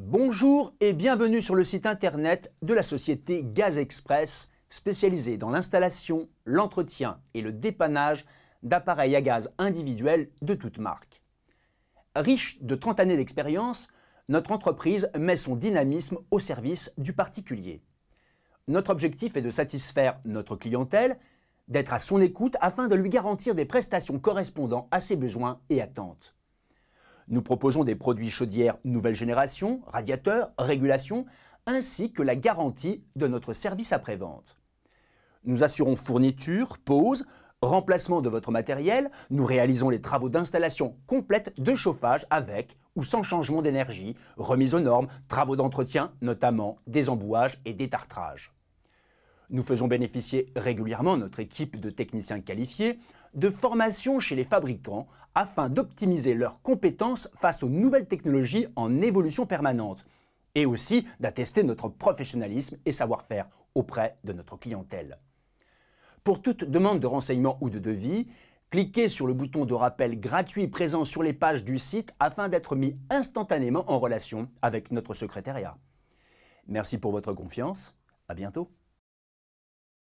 Bonjour et bienvenue sur le site internet de la société Gaz Express, spécialisée dans l'installation, l'entretien et le dépannage d'appareils à gaz individuels de toute marque. Riche de 30 années d'expérience, notre entreprise met son dynamisme au service du particulier. Notre objectif est de satisfaire notre clientèle, d'être à son écoute afin de lui garantir des prestations correspondant à ses besoins et attentes. Nous proposons des produits chaudières nouvelle génération, radiateurs, régulation, ainsi que la garantie de notre service après-vente. Nous assurons fourniture, pose, remplacement de votre matériel, nous réalisons les travaux d'installation complète de chauffage avec ou sans changement d'énergie, remise aux normes, travaux d'entretien, notamment embouages et tartrages. Nous faisons bénéficier régulièrement notre équipe de techniciens qualifiés de formation chez les fabricants afin d'optimiser leurs compétences face aux nouvelles technologies en évolution permanente et aussi d'attester notre professionnalisme et savoir-faire auprès de notre clientèle. Pour toute demande de renseignement ou de devis, cliquez sur le bouton de rappel gratuit présent sur les pages du site afin d'être mis instantanément en relation avec notre secrétariat. Merci pour votre confiance, à bientôt.